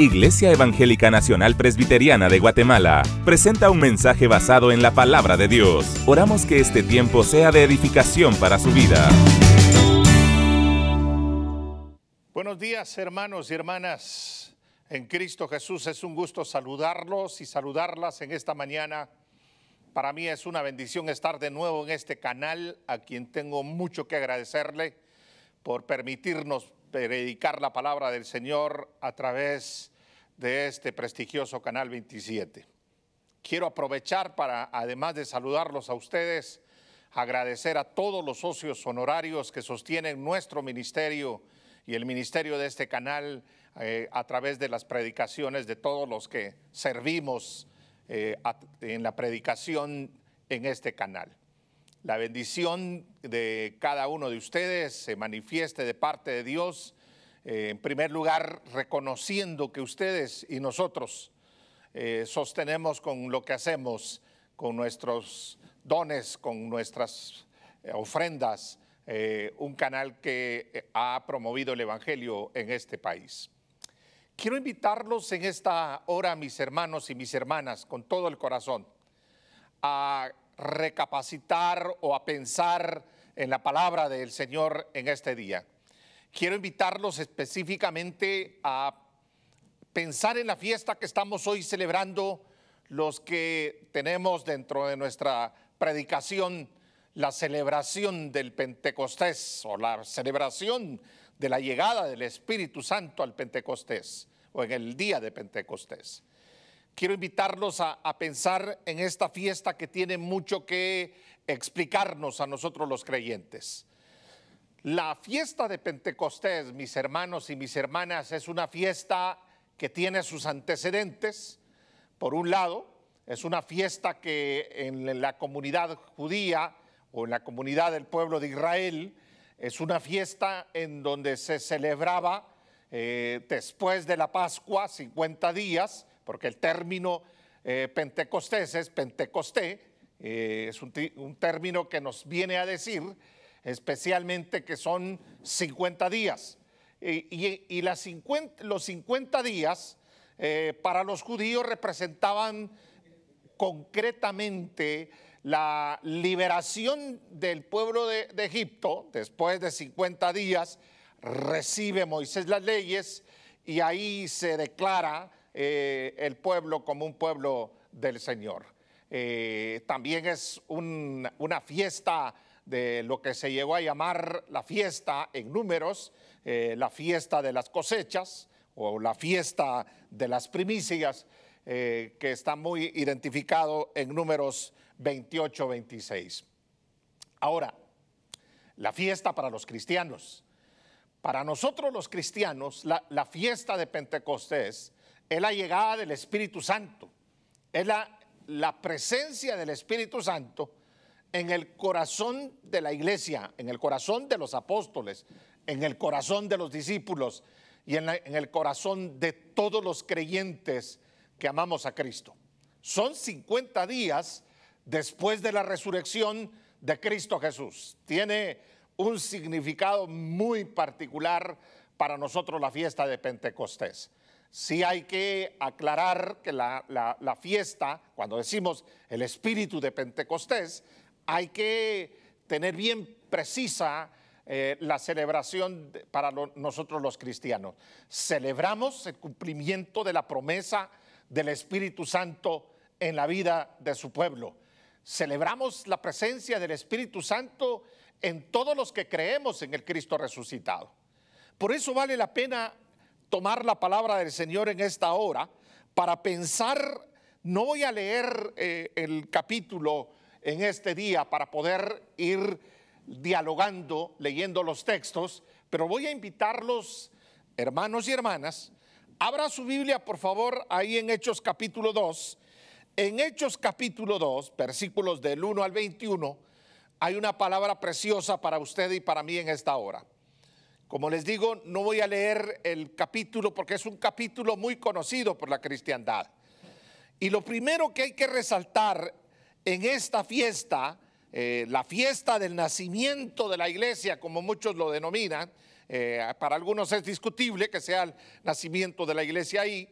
Iglesia Evangélica Nacional Presbiteriana de Guatemala, presenta un mensaje basado en la palabra de Dios. Oramos que este tiempo sea de edificación para su vida. Buenos días hermanos y hermanas en Cristo Jesús. Es un gusto saludarlos y saludarlas en esta mañana. Para mí es una bendición estar de nuevo en este canal, a quien tengo mucho que agradecerle por permitirnos predicar la palabra del Señor a través de este prestigioso Canal 27. Quiero aprovechar para, además de saludarlos a ustedes, agradecer a todos los socios honorarios que sostienen nuestro ministerio y el ministerio de este canal eh, a través de las predicaciones de todos los que servimos eh, en la predicación en este canal. La bendición de cada uno de ustedes se manifieste de parte de Dios, eh, en primer lugar reconociendo que ustedes y nosotros eh, sostenemos con lo que hacemos, con nuestros dones, con nuestras eh, ofrendas, un canal que ha promovido el Evangelio en este país. Quiero invitarlos en esta hora, mis hermanos y mis hermanas, con todo el corazón, a recapacitar o a pensar en la palabra del Señor en este día. Quiero invitarlos específicamente a pensar en la fiesta que estamos hoy celebrando, los que tenemos dentro de nuestra predicación la celebración del Pentecostés o la celebración de la llegada del Espíritu Santo al Pentecostés o en el día de Pentecostés quiero invitarlos a, pensar en esta fiesta que tiene mucho que explicarnos a nosotros los creyentes. La fiesta de Pentecostés, mis hermanos y mis hermanas, es una fiesta que tiene sus antecedentes. Por un lado, es una fiesta que en la comunidad judía o en la comunidad del pueblo de Israel, es una fiesta en donde se celebraba eh, después de la Pascua 50 días porque el término eh, pentecostés eh, es pentecosté, es un, término que nos viene a decir especialmente que son 50 días. Y, 50, los 50 días eh, para los judíos representaban concretamente la liberación del pueblo de, de, Egipto. Después de 50 días recibe Moisés las leyes y ahí se declara eh, el pueblo como un pueblo del Señor. Eh, también es una fiesta de lo que se llegó a llamar la fiesta en números, eh, la fiesta de las cosechas o la fiesta de las primicias, que está muy identificado en números 28-26. Ahora, la fiesta para los cristianos. Para nosotros los cristianos, la fiesta de Pentecostés es la llegada del Espíritu Santo, es la, presencia del Espíritu Santo en el corazón de la iglesia, en el corazón de los apóstoles, en el corazón de los discípulos y en, el corazón de todos los creyentes que amamos a Cristo. Son 50 días después de la resurrección de Cristo Jesús. Tiene un significado muy particular para nosotros la fiesta de Pentecostés. Sí hay que aclarar que la, fiesta, cuando decimos el espíritu de Pentecostés, hay que tener bien precisa eh, la celebración para nosotros los cristianos. Celebramos el cumplimiento de la promesa del Espíritu Santo en la vida de su pueblo. Celebramos la presencia del Espíritu Santo en todos los que creemos en el Cristo resucitado. Por eso vale la pena tomar la palabra del Señor en esta hora para pensar, no voy a leer eh, el capítulo en este día para poder ir dialogando, leyendo los textos, pero voy a invitarlos, hermanos y hermanas, abra su Biblia por favor ahí en Hechos capítulo 2. En Hechos capítulo 2, versículos del 1 al 21, hay una palabra preciosa para usted y para mí en esta hora. Como les digo, no voy a leer el capítulo porque es un capítulo muy conocido por la cristiandad. Y lo primero que hay que resaltar en esta fiesta, eh, la fiesta del nacimiento de la iglesia, como muchos lo denominan, eh, para algunos es discutible que sea el nacimiento de la iglesia ahí,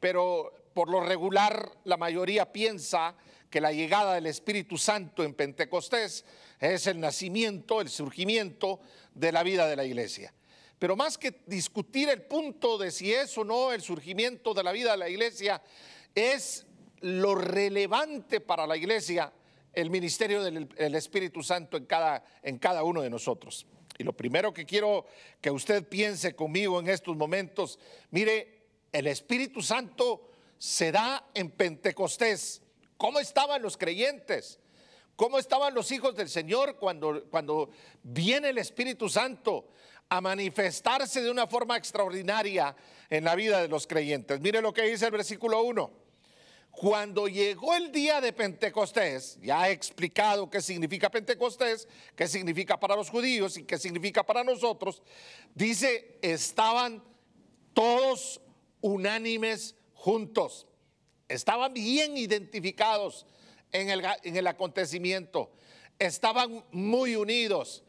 pero por lo regular la mayoría piensa que la llegada del Espíritu Santo en Pentecostés es el nacimiento, el surgimiento de la vida de la iglesia. Pero más que discutir el punto de si es o no el surgimiento de la vida de la iglesia, es lo relevante para la iglesia el ministerio del Espíritu Santo en cada, en cada uno de nosotros. Y lo primero que quiero que usted piense conmigo en estos momentos, mire, el Espíritu Santo se da en Pentecostés. ¿Cómo estaban los creyentes? ¿Cómo estaban los hijos del Señor cuando, cuando viene el Espíritu Santo? a manifestarse de una forma extraordinaria en la vida de los creyentes. Mire lo que dice el versículo 1. Cuando llegó el día de Pentecostés, ya he explicado qué significa Pentecostés, qué significa para los judíos y qué significa para nosotros, dice, estaban todos unánimes juntos, estaban bien identificados en el, en el acontecimiento, estaban muy unidos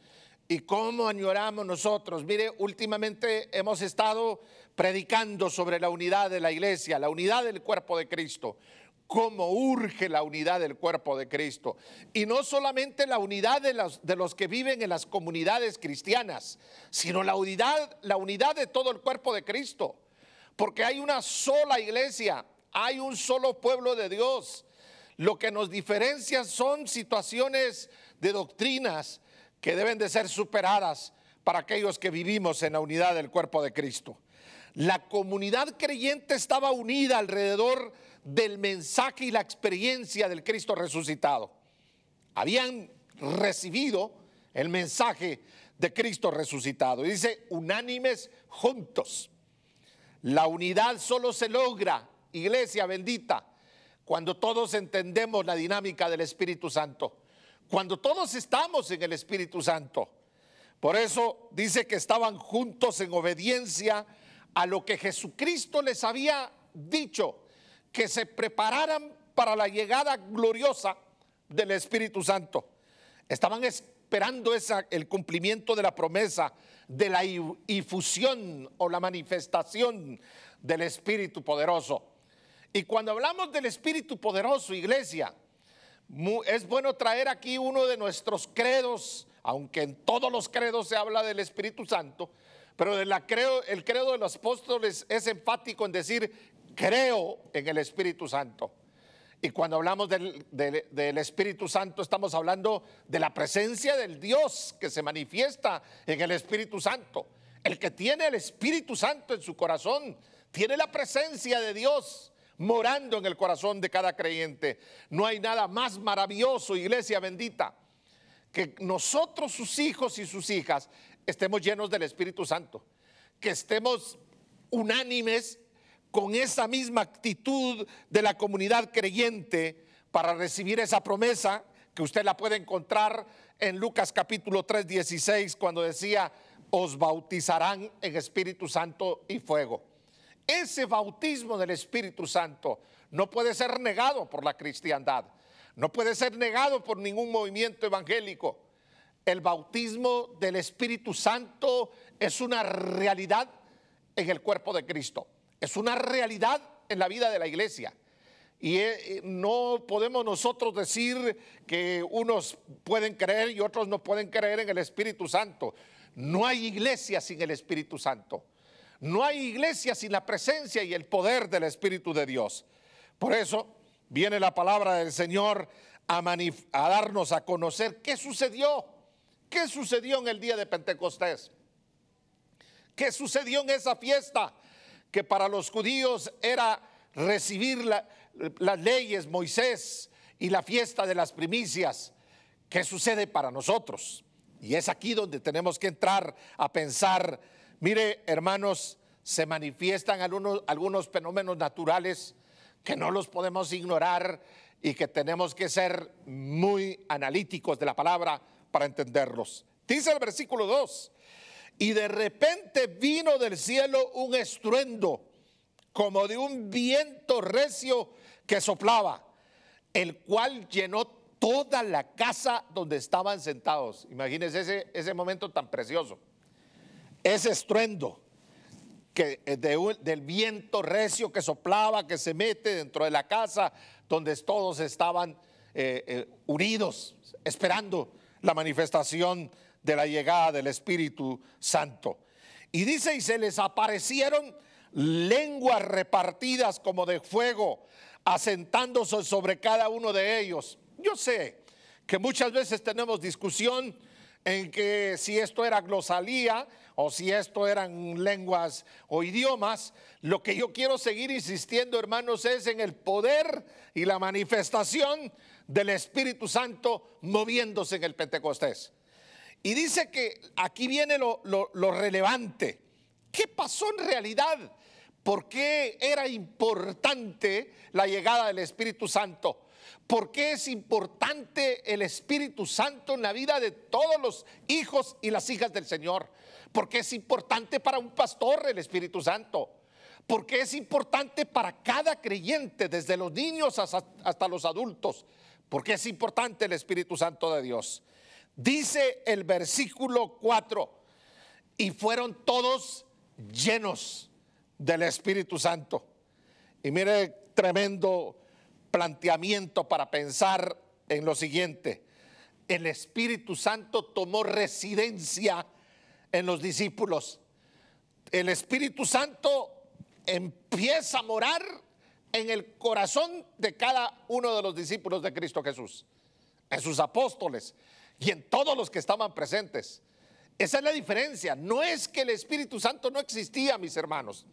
y cómo añoramos nosotros. Mire, últimamente hemos estado predicando sobre la unidad de la iglesia, la unidad del cuerpo de Cristo. Cómo urge la unidad del cuerpo de Cristo. Y no solamente la unidad de los, de los que viven en las comunidades cristianas, sino la unidad, la unidad de todo el cuerpo de Cristo. Porque hay una sola iglesia, hay un solo pueblo de Dios. Lo que nos diferencia son situaciones de doctrinas, que deben de ser superadas para aquellos que vivimos en la unidad del cuerpo de Cristo. La comunidad creyente estaba unida alrededor del mensaje y la experiencia del Cristo resucitado. Habían recibido el mensaje de Cristo resucitado. Y dice, unánimes juntos. La unidad solo se logra, iglesia bendita, cuando todos entendemos la dinámica del Espíritu Santo cuando todos estamos en el Espíritu Santo. Por eso dice que estaban juntos en obediencia a lo que Jesucristo les había dicho, que se prepararan para la llegada gloriosa del Espíritu Santo. Estaban esperando esa, el cumplimiento de la promesa, de la infusión o la manifestación del Espíritu Poderoso. Y cuando hablamos del Espíritu Poderoso, iglesia, es bueno traer aquí uno de nuestros credos, aunque en todos los credos se habla del Espíritu Santo, pero el credo de los apóstoles es enfático en decir, creo en el Espíritu Santo. Y cuando hablamos del, Espíritu Santo, estamos hablando de la presencia del Dios que se manifiesta en el Espíritu Santo. El que tiene el Espíritu Santo en su corazón, tiene la presencia de Dios morando en el corazón de cada creyente. No hay nada más maravilloso, iglesia bendita, que nosotros, sus hijos y sus hijas, estemos llenos del Espíritu Santo, que estemos unánimes con esa misma actitud de la comunidad creyente para recibir esa promesa que usted la puede encontrar en Lucas capítulo 3, 16, cuando decía, os bautizarán en Espíritu Santo y fuego. Ese bautismo del Espíritu Santo no puede ser negado por la cristiandad, no puede ser negado por ningún movimiento evangélico. El bautismo del Espíritu Santo es una realidad en el cuerpo de Cristo, es una realidad en la vida de la iglesia. Y eh, eh, no podemos nosotros decir que unos pueden creer y otros no pueden creer en el Espíritu Santo. No hay iglesia sin el Espíritu Santo. No hay iglesia sin la presencia y el poder del Espíritu de Dios. Por eso viene la palabra del Señor a, darnos a conocer qué sucedió, qué sucedió en el día de Pentecostés, qué sucedió en esa fiesta que para los judíos era recibir las leyes, Moisés y la fiesta de las primicias. ¿Qué sucede para nosotros? Y es aquí donde tenemos que entrar a pensar Mire, hermanos, se manifiestan algunos, fenómenos naturales que no los podemos ignorar y que tenemos que ser muy analíticos de la palabra para entenderlos. Dice el versículo 2, y de repente vino del cielo un estruendo como de un viento recio que soplaba, el cual llenó toda la casa donde estaban sentados. Imagínense ese momento tan precioso. Ese estruendo que, eh, del viento recio que soplaba, que se mete dentro de la casa, donde todos estaban eh, eh, unidos, esperando la manifestación de la llegada del Espíritu Santo. Y dice, y se les aparecieron lenguas repartidas como de fuego, asentándose sobre cada uno de ellos. Yo sé que muchas veces tenemos discusión en que si esto era glosalía, o si esto eran lenguas o idiomas. Lo que yo quiero seguir insistiendo, hermanos, es en el poder y la manifestación del Espíritu Santo moviéndose en el Pentecostés. Y dice que aquí viene lo, relevante. ¿Qué pasó en realidad? ¿Por qué era importante la llegada del Espíritu Santo? ¿Por qué es importante el Espíritu Santo en la vida de todos los hijos y las hijas del Señor? porque es importante para un pastor el Espíritu Santo, porque es importante para cada creyente, desde los niños hasta, los adultos, porque es importante el Espíritu Santo de Dios. Dice el versículo 4, y fueron todos llenos del Espíritu Santo. Y mire, tremendo planteamiento para pensar en lo siguiente. El Espíritu Santo tomó residencia en los discípulos. El Espíritu Santo empieza a morar en el corazón de cada uno de los discípulos de Cristo Jesús, en sus apóstoles y en todos los que estaban presentes. Esa es la diferencia. No es que el Espíritu Santo no existía, mis hermanos.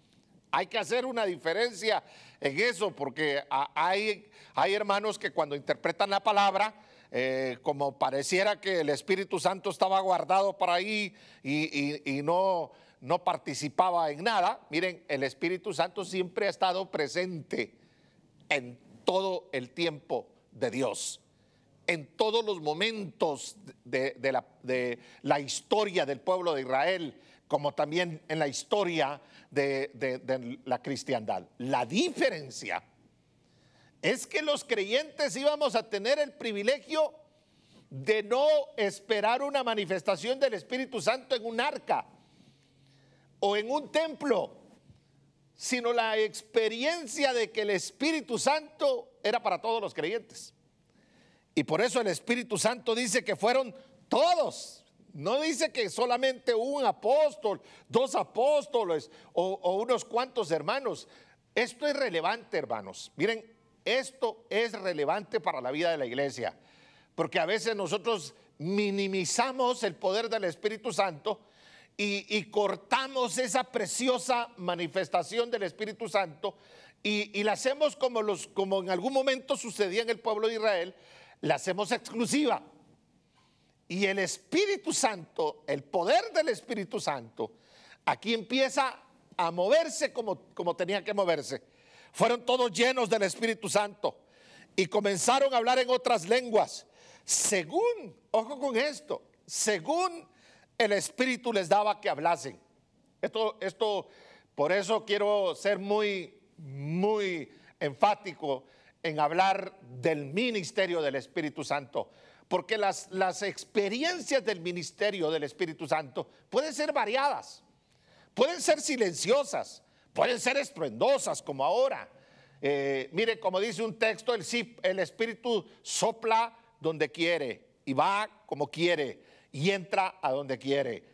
Hay que hacer una diferencia en eso, porque hay, hermanos que cuando interpretan la palabra, eh, como pareciera que el Espíritu Santo estaba guardado para ahí y, no, participaba en nada. Miren, el Espíritu Santo siempre ha estado presente en todo el tiempo de Dios, en todos los momentos de, la, historia del pueblo de Israel, como también en la historia de, de la cristiandad. La diferencia es que los creyentes íbamos a tener el privilegio de no esperar una manifestación del Espíritu Santo en un arca o en un templo, sino la experiencia de que el Espíritu Santo era para todos los creyentes. Y por eso el Espíritu Santo dice que fueron todos. No dice que solamente un apóstol, dos apóstoles o, unos cuantos hermanos. Esto es relevante, hermanos. Miren, esto es relevante para la vida de la iglesia, porque a veces nosotros minimizamos el poder del Espíritu Santo y, cortamos esa preciosa manifestación del Espíritu Santo y, la hacemos como, como en algún momento sucedía en el pueblo de Israel, la hacemos exclusiva. Y el Espíritu Santo, el poder del Espíritu Santo, aquí empieza a moverse como tenía que moverse fueron todos llenos del Espíritu Santo y comenzaron a hablar en otras lenguas, según, ojo con esto, según el Espíritu les daba que hablasen. Esto, esto, por eso quiero ser muy, muy enfático en hablar del ministerio del Espíritu Santo, porque las, las experiencias del ministerio del Espíritu Santo pueden ser variadas, pueden ser silenciosas, Pueden ser estruendosas como ahora. Eh, mire, como dice un texto, el, el Espíritu sopla donde quiere y va como quiere y entra a donde quiere.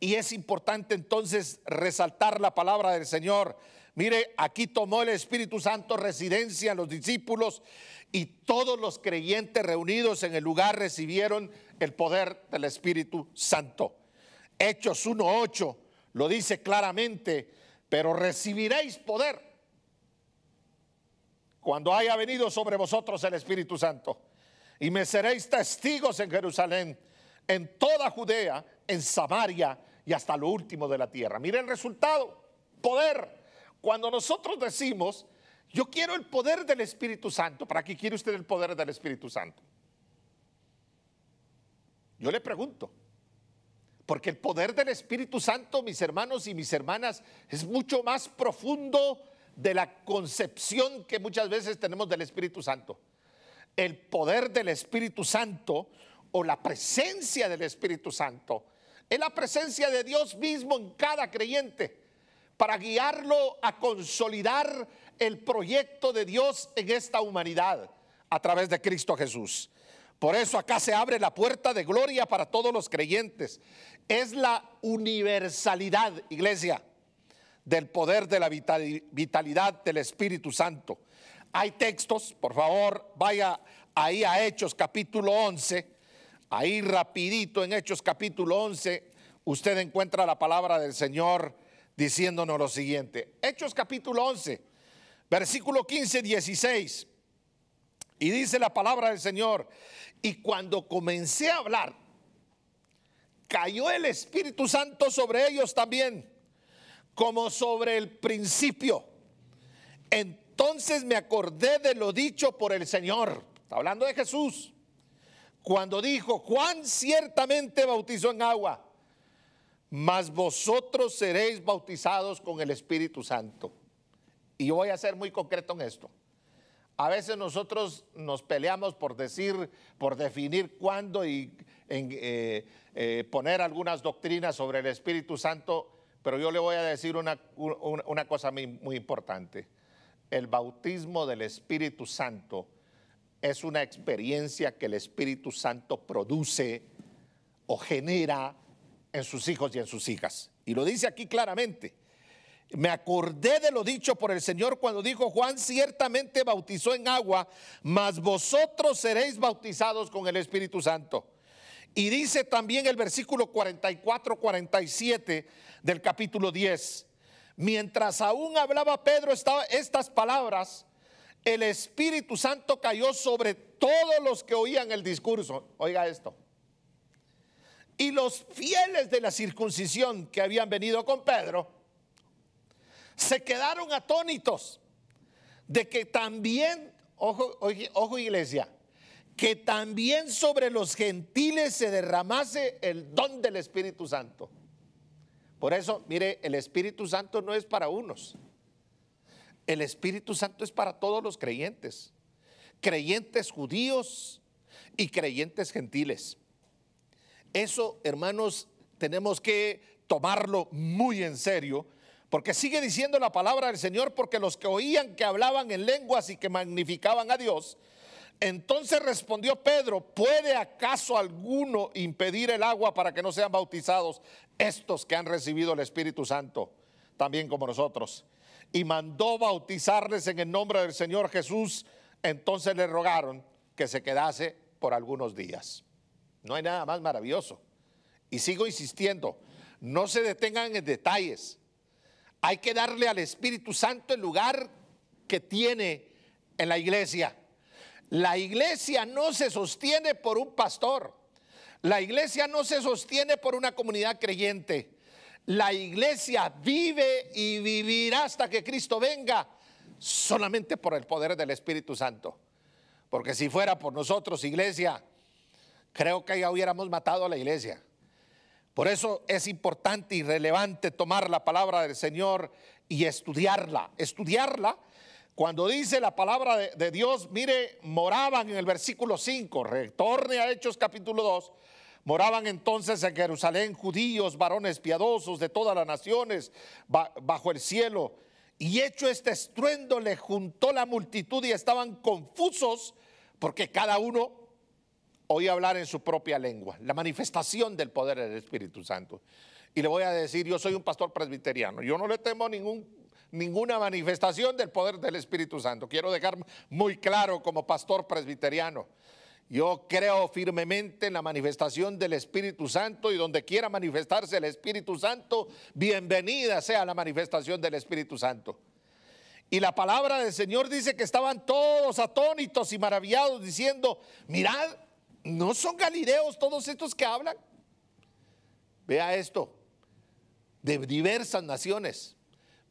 Y es importante entonces resaltar la palabra del Señor. Mire, aquí tomó el Espíritu Santo residencia en los discípulos y todos los creyentes reunidos en el lugar recibieron el poder del Espíritu Santo. Hechos 1.8 lo dice claramente pero recibiréis poder cuando haya venido sobre vosotros el Espíritu Santo. Y me seréis testigos en Jerusalén, en toda Judea, en Samaria y hasta lo último de la tierra. Mire el resultado, poder. Cuando nosotros decimos, yo quiero el poder del Espíritu Santo, ¿para qué quiere usted el poder del Espíritu Santo? Yo le pregunto, porque el poder del Espíritu Santo, mis hermanos y mis hermanas, es mucho más profundo de la concepción que muchas veces tenemos del Espíritu Santo. El poder del Espíritu Santo o la presencia del Espíritu Santo es la presencia de Dios mismo en cada creyente para guiarlo a consolidar el proyecto de Dios en esta humanidad a través de Cristo Jesús. Por eso acá se abre la puerta de gloria para todos los creyentes. Es la universalidad, iglesia, del poder de la vitalidad del Espíritu Santo. Hay textos, por favor, vaya ahí a Hechos capítulo 11, ahí rapidito en Hechos capítulo 11, usted encuentra la palabra del Señor diciéndonos lo siguiente. Hechos capítulo 11, versículo 15, 16. Y dice la palabra del Señor, y cuando comencé a hablar, cayó el Espíritu Santo sobre ellos también, como sobre el principio. Entonces me acordé de lo dicho por el Señor, está hablando de Jesús, cuando dijo, Juan ciertamente bautizó en agua, mas vosotros seréis bautizados con el Espíritu Santo. Y voy a ser muy concreto en esto. A veces nosotros nos peleamos por decir, por definir cuándo y eh, eh, poner algunas doctrinas sobre el Espíritu Santo, pero yo le voy a decir una, cosa muy importante. El bautismo del Espíritu Santo es una experiencia que el Espíritu Santo produce o genera en sus hijos y en sus hijas. Y lo dice aquí claramente. Me acordé de lo dicho por el Señor cuando dijo, Juan ciertamente bautizó en agua, mas vosotros seréis bautizados con el Espíritu Santo. Y dice también el versículo 44-47 del capítulo 10. Mientras aún hablaba Pedro estas palabras, el Espíritu Santo cayó sobre todos los que oían el discurso. Oiga esto. Y los fieles de la circuncisión que habían venido con Pedro, se quedaron atónitos de que también, ojo, ojo iglesia, que también sobre los gentiles se derramase el don del Espíritu Santo. Por eso, mire, el Espíritu Santo no es para unos. El Espíritu Santo es para todos los creyentes, creyentes judíos y creyentes gentiles. Eso, hermanos, tenemos que tomarlo muy en serio porque sigue diciendo la palabra del Señor, porque los que oían que hablaban en lenguas y que magnificaban a Dios, entonces respondió Pedro, ¿puede acaso alguno impedir el agua para que no sean bautizados estos que han recibido el Espíritu Santo, también como nosotros? Y mandó bautizarles en el nombre del Señor Jesús. Entonces le rogaron que se quedase por algunos días. No hay nada más maravilloso. Y sigo insistiendo, no se detengan en detalles, hay que darle al Espíritu Santo el lugar que tiene en la iglesia. La iglesia no se sostiene por un pastor. La iglesia no se sostiene por una comunidad creyente. La iglesia vive y vivirá hasta que Cristo venga solamente por el poder del Espíritu Santo. Porque si fuera por nosotros, iglesia, creo que ya hubiéramos matado a la iglesia. Por eso es importante y relevante tomar la palabra del Señor y estudiarla. Estudiarla. Cuando dice la palabra de, Dios, mire, moraban en el versículo 5, retorne a Hechos capítulo 2, Moraban entonces en Jerusalén judíos, varones piadosos de todas las naciones bajo el cielo. Y hecho este estruendo le juntó la multitud y estaban confusos porque cada uno Hoy hablar en su propia lengua, la manifestación del poder del Espíritu Santo. Y le voy a decir, yo soy un pastor presbiteriano, yo no le temo ningún ninguna manifestación del poder del Espíritu Santo. Quiero dejar muy claro como pastor presbiteriano. Yo creo firmemente en la manifestación del Espíritu Santo y donde quiera manifestarse el Espíritu Santo, bienvenida sea la manifestación del Espíritu Santo. Y la palabra del Señor dice que estaban todos atónitos y maravillados diciendo, mirad, ¿No son galileos todos estos que hablan? Vea esto, de diversas naciones,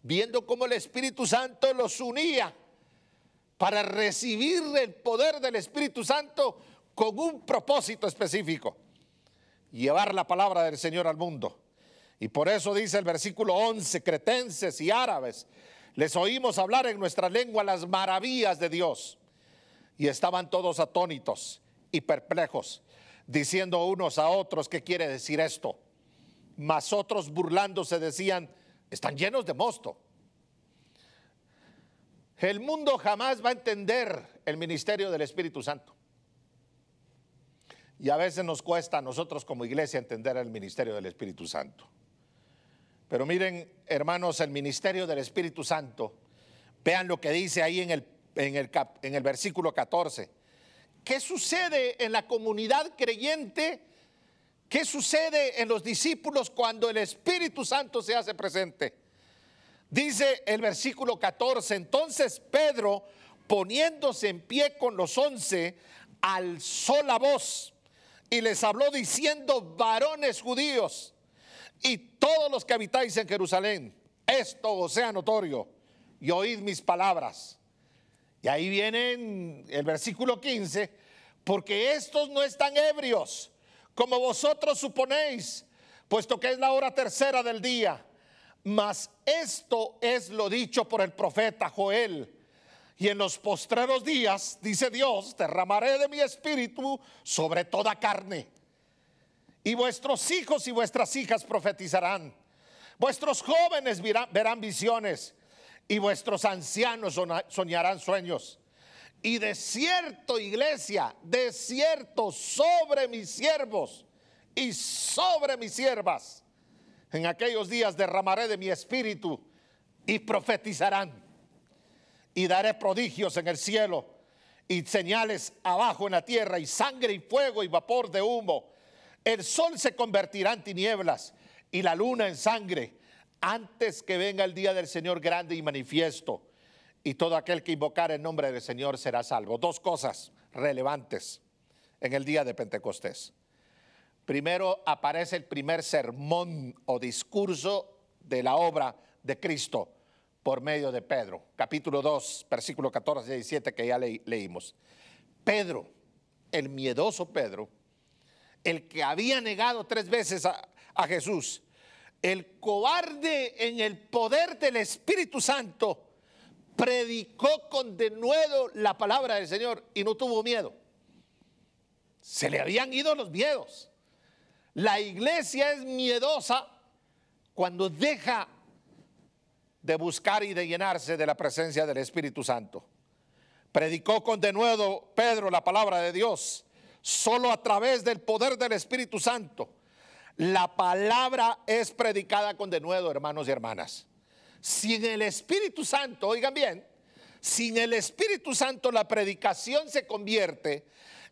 viendo cómo el Espíritu Santo los unía para recibir el poder del Espíritu Santo con un propósito específico, llevar la palabra del Señor al mundo. Y por eso dice el versículo 11, cretenses y árabes, les oímos hablar en nuestra lengua las maravillas de Dios. Y estaban todos atónitos y perplejos, diciendo unos a otros, ¿qué quiere decir esto? Mas otros burlándose decían, están llenos de mosto. El mundo jamás va a entender el ministerio del Espíritu Santo. Y a veces nos cuesta a nosotros como iglesia entender el ministerio del Espíritu Santo. Pero miren, hermanos, el ministerio del Espíritu Santo, vean lo que dice ahí en el, en el, en el versículo 14. ¿Qué sucede en la comunidad creyente? ¿Qué sucede en los discípulos cuando el Espíritu Santo se hace presente? Dice el versículo 14, entonces Pedro, poniéndose en pie con los once, alzó la voz y les habló diciendo, varones judíos y todos los que habitáis en Jerusalén, esto os sea notorio y oíd mis palabras. Y ahí viene el versículo 15, porque estos no están ebrios, como vosotros suponéis, puesto que es la hora tercera del día. Mas esto es lo dicho por el profeta Joel. Y en los postreros días, dice Dios, derramaré de mi espíritu sobre toda carne. Y vuestros hijos y vuestras hijas profetizarán. Vuestros jóvenes verán visiones y vuestros ancianos soñarán sueños. Y de cierto, iglesia, de cierto sobre mis siervos y sobre mis siervas. En aquellos días derramaré de mi espíritu y profetizarán. Y daré prodigios en el cielo y señales abajo en la tierra y sangre y fuego y vapor de humo. El sol se convertirá en tinieblas y la luna en sangre antes que venga el día del Señor grande y manifiesto, y todo aquel que invocar el nombre del Señor será salvo. Dos cosas relevantes en el día de Pentecostés. Primero aparece el primer sermón o discurso de la obra de Cristo por medio de Pedro, capítulo 2, versículo 14 y 17 que ya leímos. Pedro, el miedoso Pedro, el que había negado tres veces a Jesús, el cobarde en el poder del Espíritu Santo, predicó con denuedo la palabra del Señor y no tuvo miedo. Se le habían ido los miedos. La iglesia es miedosa cuando deja de buscar y de llenarse de la presencia del Espíritu Santo. Predicó con denuedo Pedro la palabra de Dios, solo a través del poder del Espíritu Santo la palabra es predicada con denuedo, hermanos y hermanas. Sin el Espíritu Santo, oigan bien, sin el Espíritu Santo la predicación se convierte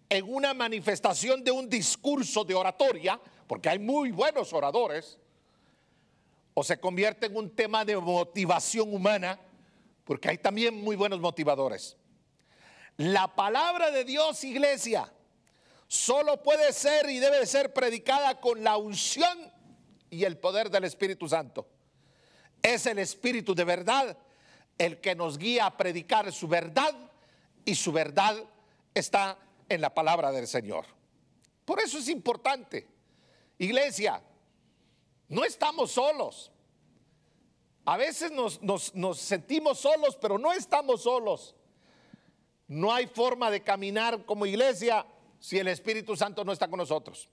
en una manifestación de un discurso de oratoria, porque hay muy buenos oradores, o se convierte en un tema de motivación humana, porque hay también muy buenos motivadores. La palabra de Dios, iglesia, solo puede ser y debe ser predicada con la unción y el poder del Espíritu Santo. Es el Espíritu de verdad el que nos guía a predicar su verdad y su verdad está en la palabra del Señor. Por eso es importante. Iglesia, no estamos solos. A veces nos, nos sentimos solos, pero no estamos solos. No hay forma de caminar como iglesia si el Espíritu Santo no está con nosotros.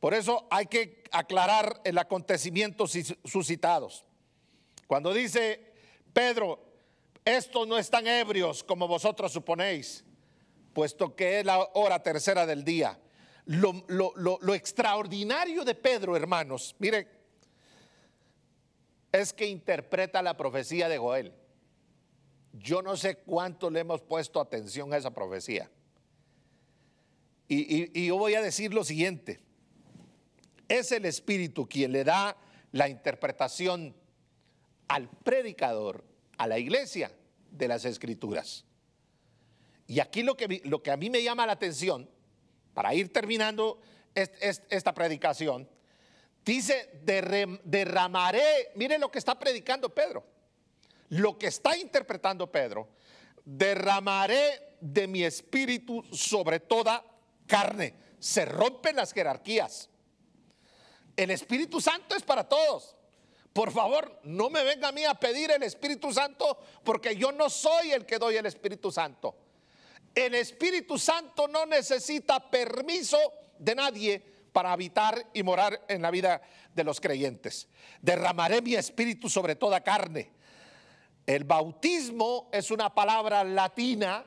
Por eso hay que aclarar el acontecimiento suscitados. Cuando dice Pedro, estos no están ebrios como vosotros suponéis, puesto que es la hora tercera del día. Lo, extraordinario de Pedro, hermanos, mire, es que interpreta la profecía de Joel. Yo no sé cuánto le hemos puesto atención a esa profecía. Y, yo voy a decir lo siguiente. Es el Espíritu quien le da la interpretación al predicador, a la iglesia de las Escrituras. Y aquí lo que, lo que a mí me llama la atención, para ir terminando esta predicación, dice, derramaré, miren lo que está predicando Pedro, lo que está interpretando Pedro, derramaré de mi espíritu sobre toda carne. Se rompen las jerarquías. El Espíritu Santo es para todos. Por favor, no me venga a mí a pedir el Espíritu Santo porque yo no soy el que doy el Espíritu Santo. El Espíritu Santo no necesita permiso de nadie para habitar y morar en la vida de los creyentes. Derramaré mi espíritu sobre toda carne. El bautismo es una palabra latina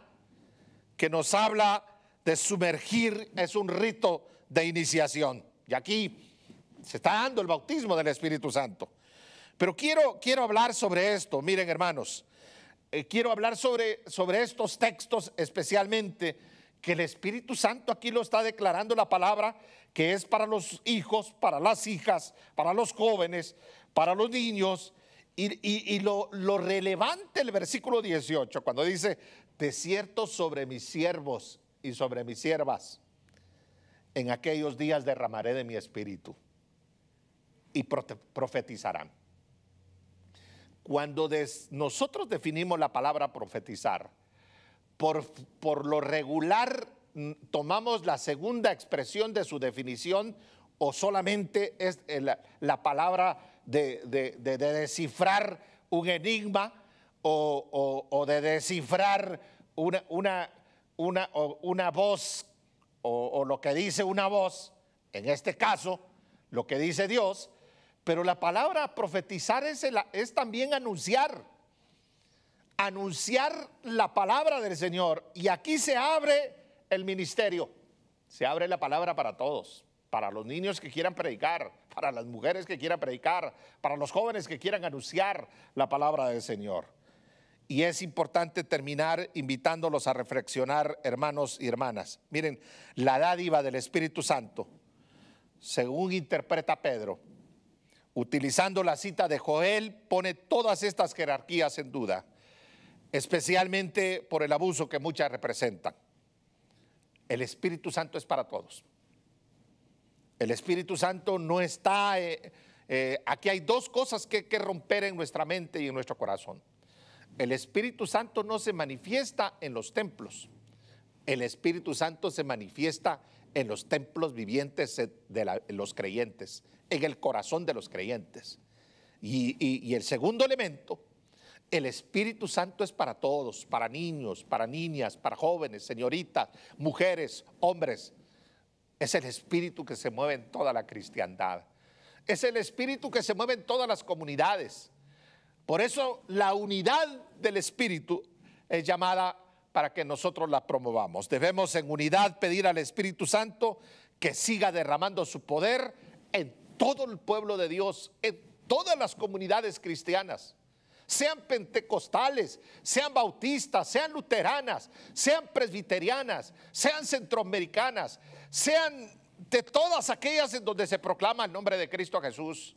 que nos habla de sumergir es un rito de iniciación. Y aquí se está dando el bautismo del Espíritu Santo. Pero quiero, quiero hablar sobre esto, miren hermanos, eh, quiero hablar sobre, sobre estos textos especialmente que el Espíritu Santo aquí lo está declarando la palabra que es para los hijos, para las hijas, para los jóvenes, para los niños. Y, lo, relevante el versículo 18, cuando dice, de cierto sobre mis siervos y sobre mis siervas. En aquellos días derramaré de mi espíritu y profetizarán. Cuando nosotros definimos la palabra profetizar, por, lo regular mm, tomamos la segunda expresión de su definición o solamente es eh, la, palabra de, descifrar un enigma o, de descifrar una, una una, una voz o, lo que dice una voz, en este caso, lo que dice Dios, pero la palabra profetizar es, es, también anunciar, anunciar la palabra del Señor. Y aquí se abre el ministerio, se abre la palabra para todos, para los niños que quieran predicar, para las mujeres que quieran predicar, para los jóvenes que quieran anunciar la palabra del Señor. Y es importante terminar invitándolos a reflexionar, hermanos y hermanas. Miren, la dádiva del Espíritu Santo, según interpreta Pedro, utilizando la cita de Joel, pone todas estas jerarquías en duda, especialmente por el abuso que muchas representan. El Espíritu Santo es para todos. El Espíritu Santo no está... Eh, eh, aquí hay dos cosas que hay que romper en nuestra mente y en nuestro corazón. El Espíritu Santo no se manifiesta en los templos. El Espíritu Santo se manifiesta en los templos vivientes de los creyentes, en el corazón de los creyentes. Y, y el segundo elemento, el Espíritu Santo es para todos, para niños, para niñas, para jóvenes, señoritas, mujeres, hombres. Es el Espíritu que se mueve en toda la cristiandad. Es el Espíritu que se mueve en todas las comunidades. Por eso la unidad del Espíritu es llamada para que nosotros la promovamos. Debemos en unidad pedir al Espíritu Santo que siga derramando su poder en todo el pueblo de Dios, en todas las comunidades cristianas, sean pentecostales, sean bautistas, sean luteranas, sean presbiterianas, sean centroamericanas, sean de todas aquellas en donde se proclama el nombre de Cristo Jesús.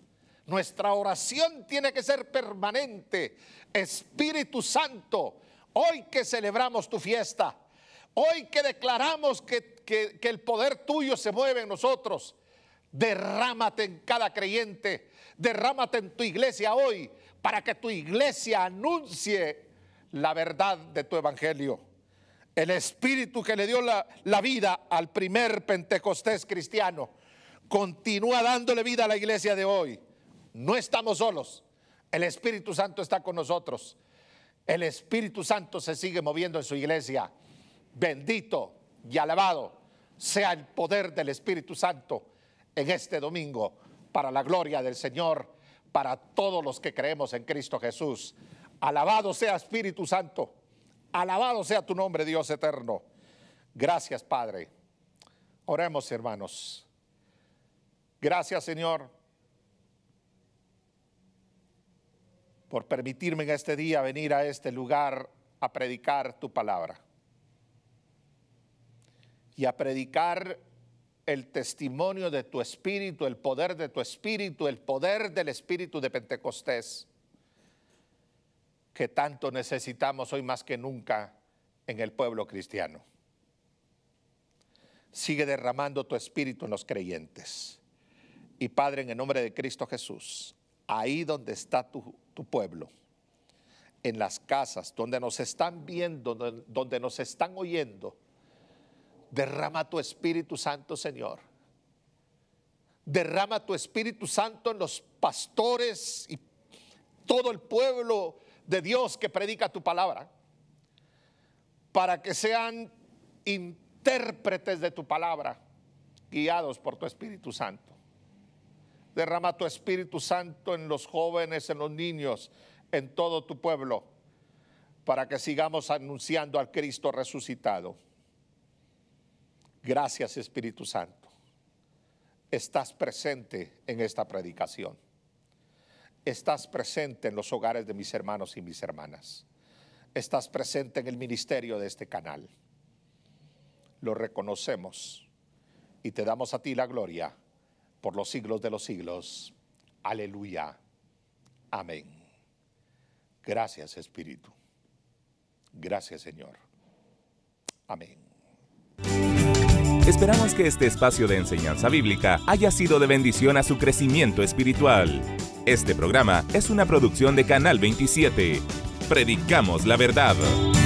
Nuestra oración tiene que ser permanente. Espíritu Santo, hoy que celebramos tu fiesta, hoy que declaramos que, el poder tuyo se mueve en nosotros, derrámate en cada creyente, derrámate en tu iglesia hoy para que tu iglesia anuncie la verdad de tu evangelio. El espíritu que le dio la, vida al primer Pentecostés cristiano continúa dándole vida a la iglesia de hoy no estamos solos. El Espíritu Santo está con nosotros. El Espíritu Santo se sigue moviendo en su iglesia. Bendito y alabado sea el poder del Espíritu Santo en este domingo para la gloria del Señor, para todos los que creemos en Cristo Jesús. Alabado sea Espíritu Santo. Alabado sea tu nombre, Dios eterno. Gracias, Padre. Oremos, hermanos. Gracias, Señor por permitirme en este día venir a este lugar a predicar tu palabra y a predicar el testimonio de tu espíritu, el poder de tu espíritu, el poder del espíritu de Pentecostés, que tanto necesitamos hoy más que nunca en el pueblo cristiano. Sigue derramando tu espíritu en los creyentes. Y Padre, en el nombre de Cristo Jesús, ahí donde está tu pueblo, en las casas donde nos están viendo, donde nos están oyendo. Derrama tu Espíritu Santo, Señor. Derrama tu Espíritu Santo en los pastores y todo el pueblo de Dios que predica tu palabra, para que sean intérpretes de tu palabra, guiados por tu Espíritu Santo. Derrama tu Espíritu Santo en los jóvenes, en los niños, en todo tu pueblo, para que sigamos anunciando al Cristo resucitado. Gracias Espíritu Santo. Estás presente en esta predicación. Estás presente en los hogares de mis hermanos y mis hermanas. Estás presente en el ministerio de este canal. Lo reconocemos y te damos a ti la gloria por los siglos de los siglos. Aleluya. Amén. Gracias Espíritu. Gracias Señor. Amén. Esperamos que este espacio de enseñanza bíblica haya sido de bendición a su crecimiento espiritual. Este programa es una producción de Canal 27. Predicamos la verdad.